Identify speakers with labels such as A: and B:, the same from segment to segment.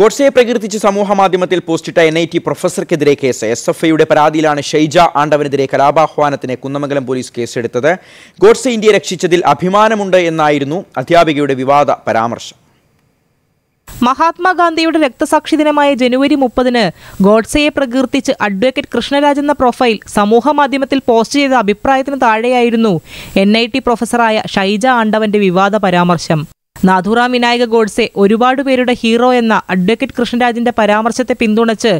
A: ഗോഡ്സയെ പ്രകീർത്തിച്ച് സമൂഹ മാധ്യമത്തിൽ പോസ്റ്റിട്ട എൻ ഐ ടി പ്രൊഫസർക്കെതിരെ കേസ് എസ് എഫ് ഐയുടെ പരാതിയിലാണ് ഷൈജ ആണ്ടവനെതിരെ കലാപാഹ്വാനത്തിന് കുന്നമംഗലം പോലീസ് കേസെടുത്തത് ഗോഡ്സെ ഇന്ത്യയെ രക്ഷിച്ചതിൽ അഭിമാനമുണ്ട് എന്നായിരുന്നു അധ്യാപികയുടെ വിവാദ പരാമർശം
B: മഹാത്മാഗാന്ധിയുടെ രക്തസാക്ഷി ദിനമായ ജനുവരി മുപ്പതിന് ഗോഡ്സയെ പ്രകീർത്തിച്ച് അഡ്വക്കേറ്റ് കൃഷ്ണരാജ് എന്ന പ്രൊഫൈൽ സമൂഹ മാധ്യമത്തിൽ പോസ്റ്റ് ചെയ്ത അഭിപ്രായത്തിന് താഴെയായിരുന്നു എൻ ഐ ടി പ്രൊഫസറായ ഷൈജ ആണ്ടവന്റെ വിവാദ പരാമർശം നാഥുറാം വിനായക ഗോഡ്സെ ഒരുപാട് പേരുടെ ഹീറോ എന്ന അഡ്വക്കേറ്റ് കൃഷ്ണരാജിന്റെ പരാമർശത്തെ പിന്തുണച്ച്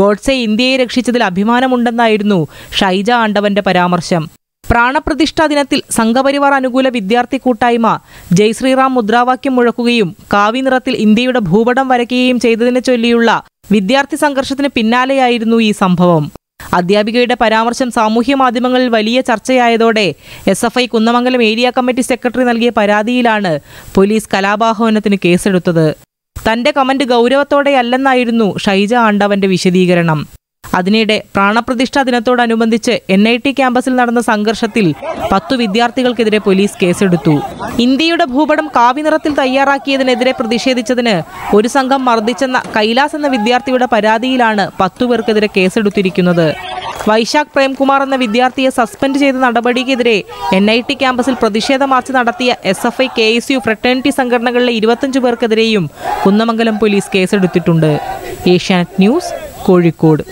B: ഗോഡ്സെ ഇന്ത്യയെ രക്ഷിച്ചതിൽ അഭിമാനമുണ്ടെന്നായിരുന്നു ഷൈജ ആണ്ടവന്റെ പരാമർശം പ്രാണപ്രതിഷ്ഠാ ദിനത്തിൽ സംഘപരിവാർ അനുകൂല വിദ്യാർത്ഥി കൂട്ടായ്മ ജയ് ശ്രീറാം മുദ്രാവാക്യം മുഴക്കുകയും കാവി നിറത്തിൽ ഇന്ത്യയുടെ ഭൂപടം വരയ്ക്കുകയും ചെയ്തതിനെ ചൊല്ലിയുള്ള വിദ്യാർത്ഥി സംഘർഷത്തിന് പിന്നാലെയായിരുന്നു ഈ സംഭവം അധ്യാപികയുടെ പരാമർശം സാമൂഹ്യ മാധ്യമങ്ങളിൽ വലിയ ചർച്ചയായതോടെ S F I Kunnamangalam area committee secretary നൽകിയ പരാതിയിലാണ് പോലീസ് കലാപാഹവനത്തിന് കേസെടുത്തത് തന്റെ കമന്റ് ഗൗരവത്തോടെയല്ലെന്നായിരുന്നു ഷൈജ ആണ്ടവന്റെ വിശദീകരണം അതിനിടെ പ്രാണപ്രതിഷ്ഠാ ദിനത്തോടനുബന്ധിച്ച് എൻ ഐ ടി ക്യാമ്പസിൽ നടന്ന സംഘർഷത്തിൽ പത്തു വിദ്യാർത്ഥികൾക്കെതിരെ പോലീസ് കേസെടുത്തു ഇന്ത്യയുടെ ഭൂപടം നിറത്തിൽ തയ്യാറാക്കിയതിനെതിരെ പ്രതിഷേധിച്ചതിന് ഒരു സംഘം മർദ്ദിച്ചെന്ന കൈലാസ് എന്ന വിദ്യാർത്ഥിയുടെ പരാതിയിലാണ് പത്തുപേർക്കെതിരെ കേസെടുത്തിരിക്കുന്നത് വൈശാഖ് പ്രേംകുമാർ എന്ന വിദ്യാർത്ഥിയെ സസ്പെൻഡ് ചെയ്ത നടപടിക്കെതിരെ എൻ ഐ ടി ക്യാമ്പസിൽ പ്രതിഷേധ മാർച്ച് നടത്തിയ S F I K S U fraternity സംഘടനകളിലെ ഇരുപത്തഞ്ചു പേർക്കെതിരെയും കുന്നമംഗലം പോലീസ് കേസെടുത്തിട്ടുണ്ട് ഏഷ്യാനെറ്റ് ന്യൂസ് കോഴിക്കോട്